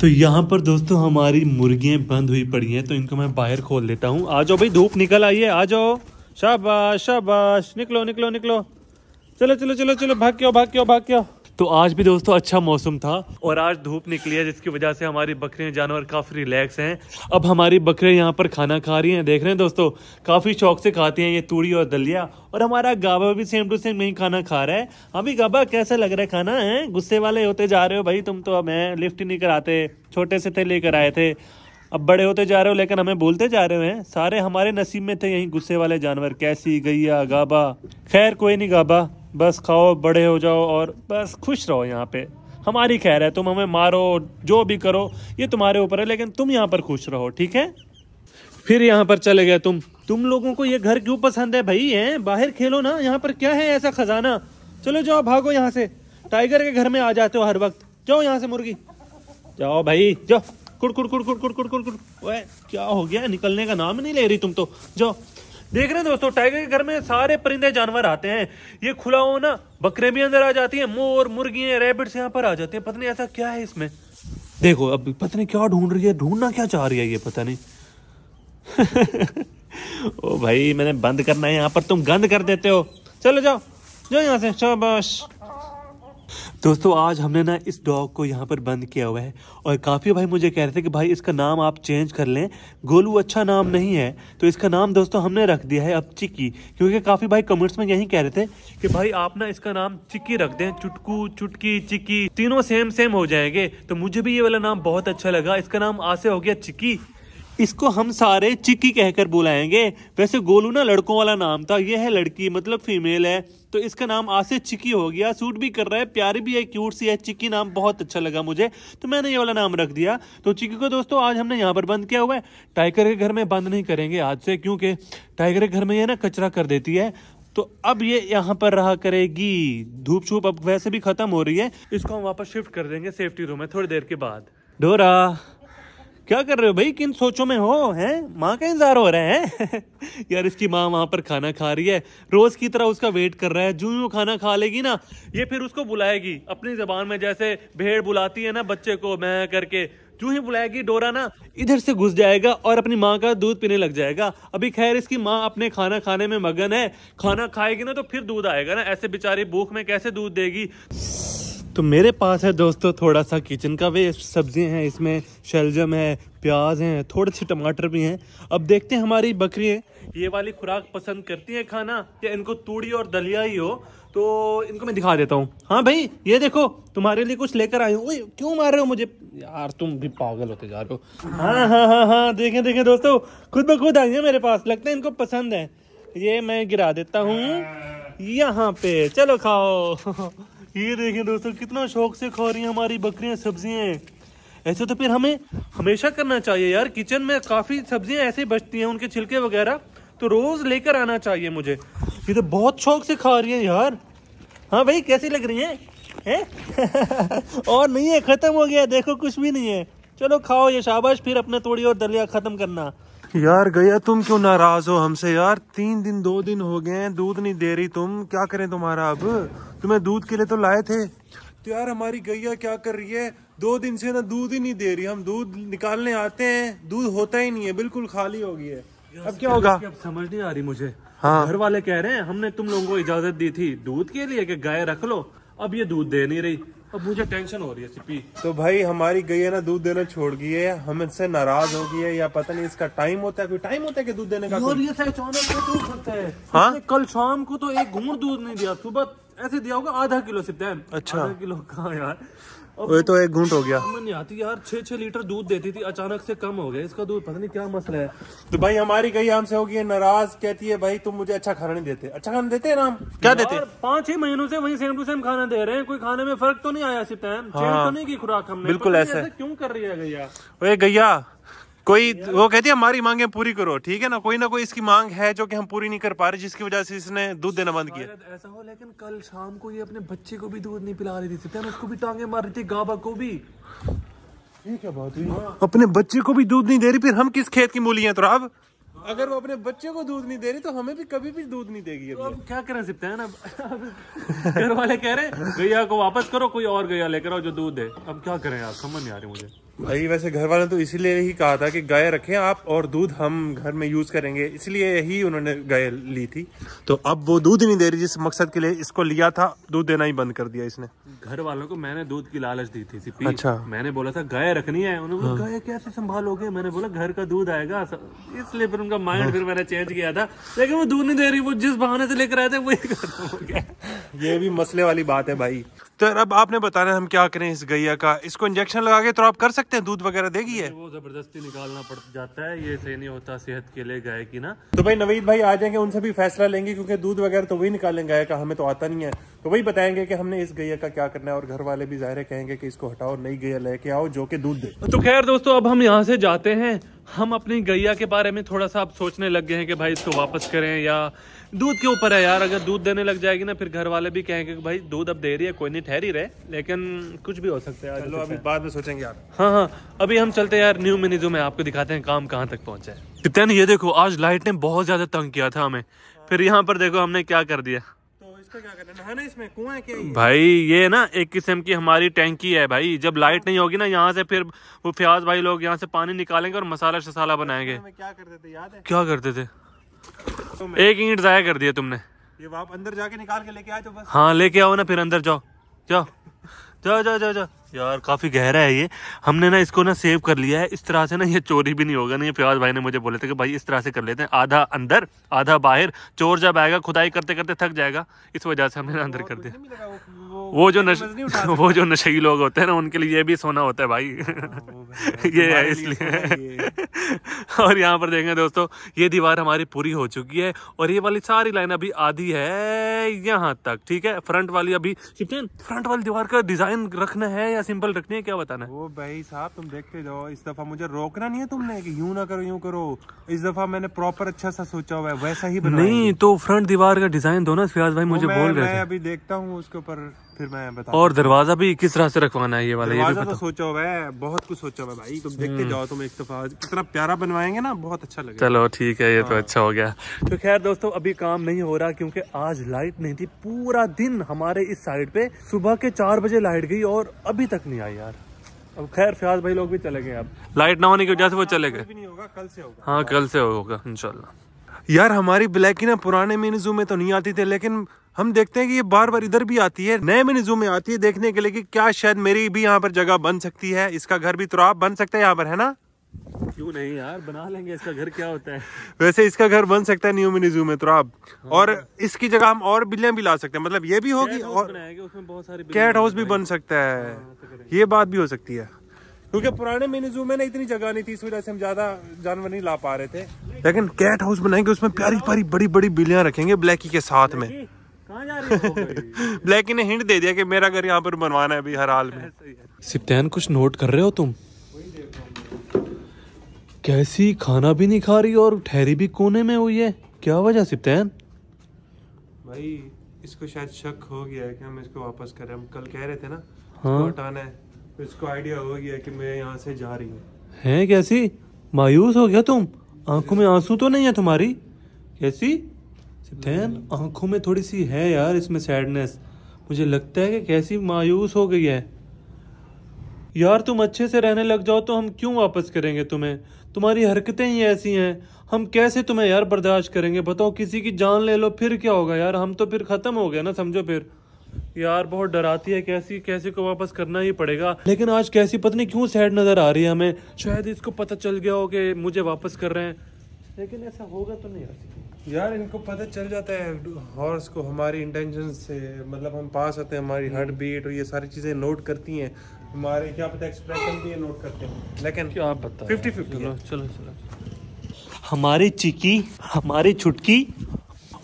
तो यहाँ पर दोस्तों हमारी मुर्गियाँ बंद हुई पड़ी हैं तो इनको मैं बाहर खोल देता हूँ आ जाओ भाई धूप निकल आई है आ जाओ शाबाश शाबाश निकलो निकलो निकलो चलो चलो चलो चलो भाग्यो भाग्यो भाग्यो तो आज भी दोस्तों अच्छा मौसम था और आज धूप निकली है जिसकी वजह से हमारी बकरियां जानवर काफ़ी रिलैक्स हैं अब हमारी बकरियां यहाँ पर खाना खा रही हैं देख रहे हैं दोस्तों काफ़ी शौक से खाती हैं ये तूड़ी और दलिया और हमारा गाबा भी सेम टू सेम नहीं खाना खा रहा है अभी हाँ गाबा कैसा लग रहा है खाना है गुस्से वाले होते जा रहे हो भाई तुम तो हमें लिफ्ट ही नहीं कराते छोटे से थे लेकर आए थे अब बड़े होते जा रहे हो लेकिन हमें बोलते जा रहे हैं सारे हमारे नसीब में थे यहीं गुस्से वाले जानवर कैसी गैया गाबा खैर कोई नहीं गाबा बस खाओ बड़े हो जाओ और बस खुश रहो यहाँ पे हमारी खैर है तुम हमें मारो जो भी करो ये तुम्हारे ऊपर है लेकिन तुम यहाँ पर खुश रहो ठीक है फिर यहाँ पर चले गए तुम तुम लोगों को ये घर क्यों पसंद है भाई है बाहर खेलो ना यहाँ पर क्या है ऐसा खजाना चलो जाओ भागो यहाँ से टाइगर के घर में आ जाते हो हर वक्त जाओ यहाँ से मुर्गी जाओ भाई जाओ कुड़ कुड़ कुड़ कुड़ कुड़ कुड़ कुड़ कुड़ क्या हो गया निकलने का नाम नहीं ले रही तुम तो जाओ देख रहे हैं दोस्तों टाइगर के घर में सारे परिंदे जानवर आते हैं ये खुला हो ना बकरे भी अंदर आ जाती हैं मोर मुर्गियाँ रैबिट्स यहाँ पर आ जाते हैं पता नहीं ऐसा क्या है इसमें देखो अब पता नहीं क्या ढूंढ रही है ढूंढना क्या चाह रही है ये पता नहीं ओ भाई मैंने बंद करना है यहाँ पर तुम गंद कर देते हो चलो जाओ जाओ यहाँ से शाबाश दोस्तों आज हमने ना इस डॉग को यहाँ पर बंद किया हुआ है और काफ़ी भाई मुझे कह रहे थे कि भाई इसका नाम आप चेंज कर लें गोलू अच्छा नाम नहीं है तो इसका नाम दोस्तों हमने रख दिया है अब चिक्की क्योंकि काफ़ी भाई कमेंट्स में यही कह रहे थे कि भाई आप ना इसका नाम चिक्की रख दें चुटकू चुटकी चिक्की तीनों सेम सेम हो जाएंगे तो मुझे भी ये वाला नाम बहुत अच्छा लगा इसका नाम आसे हो गया चिक्की इसको हम सारे चिक्की कहकर बुलाएंगे वैसे गोलू ना लड़कों वाला नाम था ये है लड़की मतलब फीमेल है तो इसका नाम आसिफ चिकी हो गया सूट भी कर रहा है प्यारी भी है क्यूट सी है चिकी नाम बहुत अच्छा लगा मुझे तो मैंने ये वाला नाम रख दिया तो चिकी को दोस्तों आज हमने यहाँ पर बंद किया हुआ है टाइगर के घर में बंद नहीं करेंगे आज से क्योंकि टाइगर के घर में ये ना कचरा कर देती है तो अब ये यहाँ पर रहा करेगी धूप छूप अब वैसे भी खत्म हो रही है इसको हम वापस शिफ्ट कर देंगे सेफ्टी रूम में थोड़ी देर के बाद डोरा क्या कर रहे हो भाई किन सोचों में हो हैं माँ का इंतजार हो रहे हैं यार इसकी माँ वहाँ पर खाना खा रही है रोज़ की तरह उसका वेट कर रहा है जूं यूँ खाना खा लेगी ना ये फिर उसको बुलाएगी अपनी ज़बान में जैसे भेड़ बुलाती है ना बच्चे को मैं करके जू ही बुलाएगी डोरा ना इधर से घुस जाएगा और अपनी माँ का दूध पीने लग जाएगा अभी खैर इसकी माँ अपने खाना खाने में मगन है खाना खाएगी ना तो फिर दूध आएगा ना ऐसे बेचारी भूख में कैसे दूध देगी तो मेरे पास है दोस्तों थोड़ा सा किचन का वेस्ट सब्जियां हैं इसमें शलजम है प्याज हैं थोड़े से टमाटर भी हैं अब देखते हैं हमारी बकरियाँ ये वाली खुराक पसंद करती हैं खाना या इनको तूड़ी और दलिया ही हो तो इनको मैं दिखा देता हूँ हाँ भाई ये देखो तुम्हारे लिए कुछ लेकर आई हूँ क्यों मार रहे हो मुझे यार तुम भी पागल होते जा रहे हो हाँ हाँ हाँ हाँ देखें देखें दोस्तों खुद ब खुद आई है मेरे पास लगता है इनको पसंद है ये मैं गिरा देता हूँ यहाँ पे चलो खाओ ये देखें दोस्तों कितना शौक से खा रही है हमारी बकरियां सब्जियां ऐसे तो फिर हमें हमेशा करना चाहिए यार किचन में काफ़ी सब्जियां ऐसे बचती हैं उनके छिलके वगैरह तो रोज़ लेकर आना चाहिए मुझे ये तो बहुत शौक से खा रही है यार हाँ भाई कैसी लग रही हैं है? और नहीं है ख़त्म हो गया देखो कुछ भी नहीं है चलो खाओ ये शाबाश फिर अपने थोड़ी और दलिया ख़त्म करना यार गया तुम क्यों नाराज हो हमसे यार तीन दिन दो दिन हो गए हैं दूध नहीं दे रही तुम क्या करें तुम्हारा अब तुम्हें दूध के लिए तो लाए थे तो यार हमारी गैया क्या कर रही है दो दिन से ना दूध ही नहीं दे रही हम दूध निकालने आते हैं दूध होता ही नहीं है बिल्कुल खाली हो गई है अब क्या होगा अब समझ नहीं आ रही मुझे हाँ घर वाले कह रहे हैं हमने तुम लोगों को इजाजत दी थी दूध के लिए कि गाय रख लो अब ये दूध दे नहीं रही अब मुझे टेंशन हो रही है सिपी तो भाई हमारी गई है ना दूध देना छोड़ गई है हम इससे नाराज हो गई है या पता नहीं इसका टाइम होता है कोई टाइम होता है कि दूध देने का और ये है हाँ? कल शाम को तो एक घूर दूध नहीं दिया सुबह ऐसे दिया होगा आधा किलो सिर्फ अच्छा आधा किलो कहा यार ये तो एक घूंट हो गया नहीं आती यार छह छह लीटर दूध देती थी अचानक से कम हो गया इसका दूध पता नहीं क्या मसला है तो भाई हमारी कहीं हमसे होगी नाराज कहती है भाई तुम मुझे अच्छा खाना नहीं देते अच्छा खाना देते ना हम क्या देते पांच छह महीनों से वही सेम टू सेम खाना दे रहे हैं कोई खाने में फर्क तो नहीं आया सिर्फ टाइम तो हाँ। नहीं की खुराक हमने बिल्कुल ऐसा क्यों कर रही है गैया गैया कोई वो कहती है हमारी मांगे पूरी करो ठीक है ना कोई ना कोई इसकी मांग है जो कि हम पूरी नहीं कर पा रहे जिसकी वजह से इसने दूध देना बंद किया ऐसा हो लेकिन कल शाम को ये अपने बच्चे को भी दूध नहीं पिला रही थी उसको भी टांगे मार रही थी गाबा को भी ये क्या बात हुई हाँ। अपने बच्चे को भी दूध नहीं दे रही फिर हम किस खेत की मूली हैं तो अब अगर वो अपने बच्चे को दूध नहीं दे रही तो हमें भी कभी भी दूध नहीं देगी तो क्या करें सकते है ना घर वाले कह रहे हैं गैया को वापस करो कोई और गैया लेकर आओ जो दूध है अब क्या करें यार समझ नहीं आ रही मुझे भाई वैसे घर वालों तो इसीलिए ही कहा था कि गाय रखें आप और दूध हम घर में यूज करेंगे इसलिए यही उन्होंने गाय ली थी तो अब वो दूध नहीं दे रही जिस मकसद के लिए इसको लिया था दूध देना ही बंद कर दिया इसने घर वालों को मैंने दूध की लालच दी थी सिपी अच्छा मैंने बोला था गाय रखनी है उन्होंने हाँ। गाय कैसे संभालोगे मैंने बोला घर का दूध आएगा इसलिए फिर उनका माइंड हाँ। फिर मैंने चेंज किया था लेकिन वो दूध नहीं दे रही वो जिस बहाने से लेकर आए थे वही ये भी मसले वाली बात है भाई तो अब आपने बताना हम क्या करें इस गैया का इसको इंजेक्शन लगा के तो आप कर सकते हैं दूध वगैरह देगी है वो जबरदस्ती निकालना पड़ जाता है ये सही नहीं होता सेहत के लिए गाय की ना तो भाई नवीद भाई आ जाएंगे उनसे भी फैसला लेंगे क्योंकि दूध वगैरह तो वही निकालेंगे गाय का हमें तो आता नहीं है तो वही बताएंगे की हमने इस गैया का क्या करना है और घर वाले भी जाहिर कहेंगे की इसको हटाओ नई गैया लेके आओ जो की दूध दे तो खैर दोस्तों अब हम यहाँ से जाते हैं हम अपनी गैया के बारे में थोड़ा सा आप सोचने लग गए हैं कि भाई इसको वापस करें या दूध के ऊपर है यार अगर दूध देने लग जाएगी ना फिर घर वाले भी कहेंगे कि भाई दूध अब दे रही है कोई नहीं ठहरी रहे लेकिन कुछ भी हो सकता है चलो तो अभी बाद में सोचेंगे यार हाँ हाँ अभी हम चलते हैं यार न्यू मिनी में आपको दिखाते हैं काम कहाँ तक पहुँचा है ये देखो आज लाइट ने बहुत ज़्यादा तंग किया था हमें फिर यहाँ पर देखो हमने क्या कर दिया तो भाई ये ना एक किस्म की हमारी टैंकी है भाई जब लाइट नहीं होगी ना यहाँ से फिर वो प्याज भाई लोग यहाँ से पानी निकालेंगे और मसाला शसाला बनाएंगे क्या करते थे क्या करते थे तो एक ईंट जाया कर दिया तुमने ये आप अंदर जाके निकाल के लेके आए तो बस हाँ लेके आओ ना फिर अंदर जाओ जाओ जा जा जा जा यार काफ़ी गहरा है ये हमने ना इसको ना सेव कर लिया है इस तरह से ना ये चोरी भी नहीं होगा नहीं प्याज भाई ने मुझे बोले थे कि भाई इस तरह से कर लेते हैं आधा अंदर आधा बाहर चोर जब आएगा खुदाई करते करते थक जाएगा इस वजह से हमने अंदर कर दिया वो जो नशे वो जो नशे लोग होते हैं ना उनके लिए ये भी सोना होता है भाई हाँ, ये है इसलिए और यहाँ पर देखें दोस्तों ये दीवार हमारी पूरी हो चुकी है और ये वाली सारी लाइन अभी आधी है यहाँ तक ठीक है फ्रंट वाली अभी फ्रंट वाली दीवार का डिजाइन रखना है या सिंपल रखनी है क्या बताना है वो भाई साहब तुम देखते जाओ इस दफा मुझे रोकना नहीं है तुमने की यूँ ना करो यू करो इस दफा मैंने प्रॉपर अच्छा सा सोचा हुआ है वैसा ही नहीं तो फ्रंट दीवार का डिजाइन दो ना फिर भाई मुझे बोल रहे अभी देखता हूँ उसके ऊपर फिर मैं बता और दरवाजा भी किस तरह से रखवाना है ये वाला दरवाजा ये तो सोचा हुआ है बहुत कुछ सोचा हुआ है भाई तुम देखते हम्म। जाओ तुम एक दफा तो कितना प्यारा बनवाएंगे ना बहुत अच्छा लगे चलो ठीक है ये तो हाँ। अच्छा हो गया तो खैर दोस्तों अभी काम नहीं हो रहा क्योंकि आज लाइट नहीं थी पूरा दिन हमारे इस साइड पे सुबह के चार बजे लाइट गई और अभी तक नहीं आई यार अब खैर फयाज भाई लोग भी चले गए अब लाइट ना होने की वजह से वो हाँ, चले गए हाँ कल से होगा इनशाला यार हमारी ब्लैक ही ना पुराने मीनजू में तो नहीं आती थी लेकिन हम देखते हैं कि ये बार बार इधर भी आती है नए मरीजों में आती है देखने के लिए कि क्या शायद मेरी भी यहाँ पर जगह बन सकती है इसका घर भी तो आप बन सकते हैं यहाँ पर है ना क्यों नहीं यार बना लेंगे इसका घर क्या होता है वैसे इसका घर बन सकता है न्यू मिनी जू में तो आप हाँ। और इसकी जगह हम और बिल्लियां भी ला सकते हैं मतलब ये भी होगी और उसमें बहुत सारी कैट हाउस भी बन सकता है हाँ, हाँ, तो ये बात भी हो सकती है क्योंकि पुराने मिनी जू में ना इतनी जगह नहीं थी इस वजह से हम ज्यादा जानवर नहीं ला पा रहे थे लेकिन कैट हाउस बनाएंगे उसमें प्यारी प्यारी बड़ी बड़ी बिल्लियां रखेंगे ब्लैकी के साथ में ब्लैक ने हिंट दे दिया कि मेरा घर यहाँ पर बनवाना है अभी हर हाल में सिप्तैन कुछ नोट कर रहे हो तुम कैसी खाना भी नहीं खा रही और ठहरी भी कोने में हुई है क्या वजह सिप्तैन भाई इसको शायद शक हो गया है कि हम इसको वापस करें हम कल कह रहे थे ना हाँ हटाना है तो इसको आइडिया हो गया कि मैं यहाँ से जा रही हूँ है कैसी मायूस हो गया तुम आंखों में आंसू तो नहीं है तुम्हारी कैसी सिद्धैन आंखों में थोड़ी सी है यार इसमें सैडनेस मुझे लगता है कि कैसी मायूस हो गई है यार तुम अच्छे से रहने लग जाओ तो हम क्यों वापस करेंगे तुम्हें तुम्हारी हरकतें ही ऐसी हैं हम कैसे तुम्हें यार बर्दाश्त करेंगे बताओ किसी की जान ले लो फिर क्या होगा यार हम तो फिर ख़त्म हो गया ना समझो फिर यार बहुत डराती है कैसी कैसे को वापस करना ही पड़ेगा लेकिन आज कैसी पत्नी क्यों सैड नज़र आ रही है हमें शायद इसको पता चल गया हो कि मुझे वापस कर रहे हैं लेकिन ऐसा होगा तो नहीं यार इनको पता चल जाता है हॉर्स को हमारी इंटेंशन से मतलब हम पास आते हैं हमारी हार्ट हम्म। बीट और ये सारी चीज़ें नोट करती हैं हमारे क्या पता एक्सप्रेशन भी नोट करते हैं लेकिन क्या आप फिफ्टी फिफ्टी चलो चलो चलो हमारी चिकी हमारी छुटकी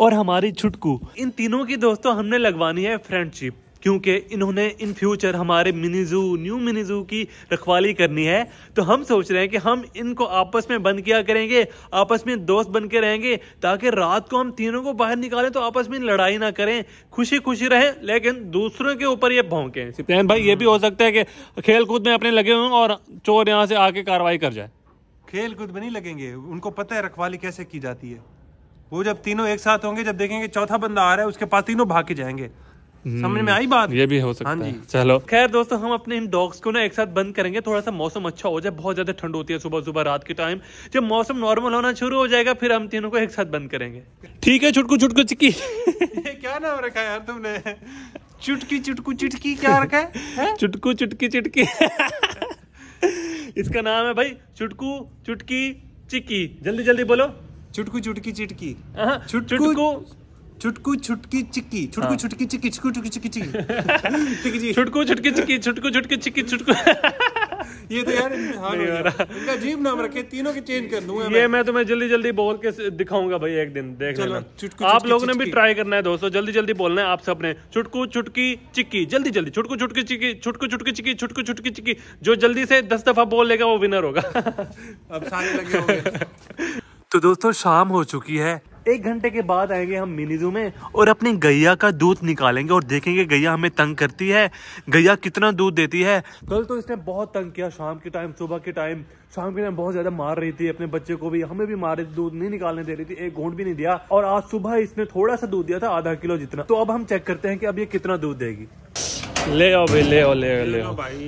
और हमारी छुटकू इन तीनों की दोस्तों हमने लगवानी है फ्रेंडशिप क्योंकि इन्होंने इन फ्यूचर हमारे जू न्यू जू की रखवाली करनी है तो हम सोच रहे हैं कि हम इनको आपस में बंद किया करेंगे आपस में दोस्त बन के रहेंगे ताकि रात को हम तीनों को बाहर निकालें तो आपस में लड़ाई ना करें खुशी खुशी रहें लेकिन दूसरों के ऊपर ये भौंकें सिप्तैन भाई ये भी हो सकता है कि खेल कूद में अपने लगे हों और चोर यहाँ से आके कार्रवाई कर जाए खेल कूद में नहीं लगेंगे उनको पता है रखवाली कैसे की जाती है वो जब तीनों एक साथ होंगे जब देखेंगे चौथा बंदा आ रहा है उसके पास तीनों भाग के जाएंगे समझ में आई बात ये भी हो सकता हाँ जी। है चलो खैर दोस्तों हम अपने इन डॉग्स को ना एक साथ बंद करेंगे थोड़ा सा मौसम अच्छा हो जाए बहुत ज्यादा ठंड होती है सुबह सुबह रात के टाइम जब मौसम नॉर्मल होना शुरू हो जाएगा फिर हम तीनों को एक साथ बंद करेंगे ठीक है छुटकू छुटकू चिक्की क्या नाम रखा यार तुमने चुटकी चुटकू चिटकी क्या रखा है चुटकू चुटकी चिटकी इसका नाम है भाई हाँ, चुटकू चुटकी चिक्की जल्दी जल्दी बोलो चुटकू चुटकी चिटकी चुटकू छुटकू छुटकी चिक्की छुटकू छुटकी हाँ। चिक्की छुटकू छुटकी चिक्की चिक्की चिक्की जी छुटकू छुटकी चिक्की छुटकू छुटकी चिक्की छुटकू ये तो यार इनका अजीब नाम रखे तीनों के चेंज कर दूंगा ये मैं तुम्हें जल्दी जल्दी बोल के दिखाऊंगा भाई एक दिन देख लेना आप लोगों ने भी ट्राई करना है दोस्तों जल्दी जल्दी बोलना है आप सब ने छुटकू छुटकी चिक्की जल्दी जल्दी छुटकू छुटकी चिक्की छुटकू छुटकी चिक्की छुटकू छुटकी चिक्की जो जल्दी से दस दफा बोल लेगा वो विनर होगा अब सारे लगे तो दोस्तों शाम हो चुकी है एक घंटे के बाद आएंगे हम मिनी जू में और अपनी गैया का दूध निकालेंगे और देखेंगे गैया हमें तंग करती है गैया कितना दूध देती है कल तो इसने बहुत तंग किया शाम के टाइम सुबह के टाइम शाम के टाइम बहुत ज्यादा मार रही थी अपने बच्चे को भी हमें भी मार रही थी दूध नहीं निकालने दे रही थी एक घोट भी नहीं दिया और आज सुबह इसने थोड़ा सा दूध दिया था आधा किलो जितना तो अब हम चेक करते हैं कि अब ये कितना दूध देगी ले आओ भाई ले आओ ले आओ ले आओ भाई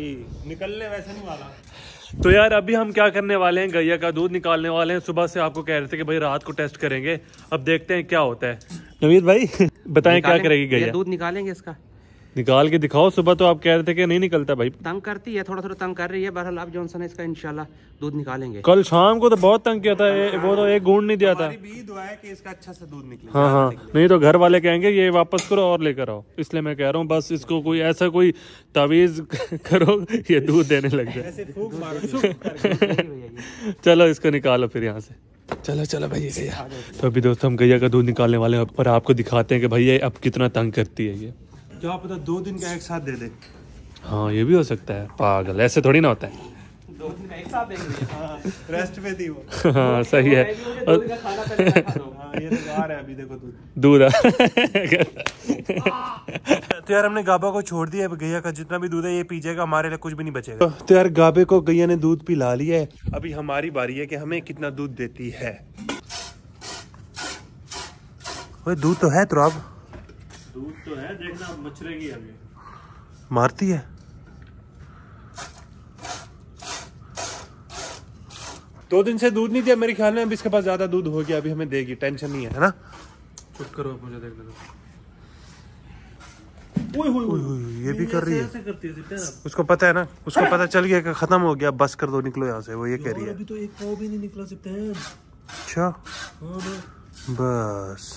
निकलने वैसे नहीं वाला तो यार अभी हम क्या करने वाले हैं गैया का दूध निकालने वाले हैं सुबह से आपको कह रहे थे कि भाई रात को टेस्ट करेंगे अब देखते हैं क्या होता है नवीद भाई बताएं क्या करेगी गैया दूध निकालेंगे इसका निकाल के दिखाओ सुबह तो आप कह रहे थे कि नहीं निकलता भाई तंग करती है थोड़ा थोड़ा तंग कर रही है बहरहाल आप जॉनसन है इसका इंशाल्लाह दूध निकालेंगे कल शाम को तो बहुत तंग किया था आ, वो तो एक गूंढ नहीं दिया था अच्छा हाँ हाँ नहीं तो घर वाले कहेंगे ये वापस करो और लेकर आओ इसलिए मैं कह रहा हूँ बस इसको कोई ऐसा कोई तावीज करो ये दूध देने लग जाए चलो इसको निकालो फिर यहाँ से चलो चलो भाई गैया तो अभी दोस्तों हम गैया का दूध निकालने वाले हैं और आपको दिखाते हैं कि भैया अब कितना तंग करती है ये क्या तो पता दो दिन का एक साथ दे दे हाँ ये भी हो सकता है पागल ऐसे थोड़ी ना होता है दो दिन का एक साथ देंगे हाँ, रेस्ट पे थी वो हाँ सही है हाँ, तो है अभी दूध तो यार हमने गाबा को छोड़ दिया है गैया का जितना भी दूध है ये पी जाएगा हमारे लिए कुछ भी नहीं बचेगा तो यार गाबे को गैया ने दूध पिला लिया है अभी हमारी बारी है कि हमें कितना दूध देती है दूध तो है तो अब तो है देखना मचरेगी अभी मारती है दो दिन से दूध नहीं दिया मेरे ख्याल में अभी इसके पास ज्यादा दूध हो गया अभी हमें देगी टेंशन नहीं है है ना चुप करो आप मुझे देख दो ओए ओए ओए ये भी कर रही है उसको पता है ना उसको पता चल गया कि खत्म हो गया बस कर दो निकलो यहाँ से वो ये कह रही है अभी तो एक पाव भी नहीं निकला सकते अच्छा हाँ, बस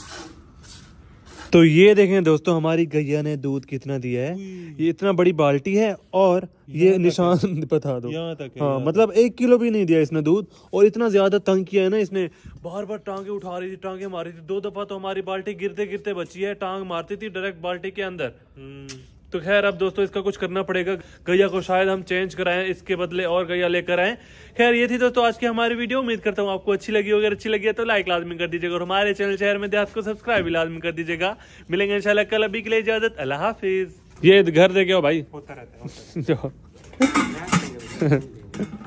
तो ये देखें दोस्तों हमारी गैया ने दूध कितना दिया है ये इतना बड़ी बाल्टी है और ये निशान बता दो तक हाँ मतलब एक किलो भी नहीं दिया इसने दूध और इतना ज्यादा तंग किया है ना इसने बार बार टांगे उठा रही थी टांगे मारी थी दो दफा तो हमारी बाल्टी गिरते गिरते बची है टांग मारती थी डायरेक्ट बाल्टी के अंदर हम्म। तो खैर अब दोस्तों इसका कुछ करना पड़ेगा गैया को शायद हम चेंज कराएं इसके बदले और गैया लेकर आए खैर ये थी दोस्तों आज की हमारी वीडियो उम्मीद करता हूँ आपको अच्छी लगी अगर अच्छी लगी है तो लाइक लाजमी कर दीजिएगा और हमारे चैनल शहर में देहात को सब्सक्राइब भी लाजमी कर दीजिएगा मिलेंगे इंशाल्लाह कल अभी के लिए इजाजत अल्लाह हाफिज ये घर देखे हो भाई होता रहता है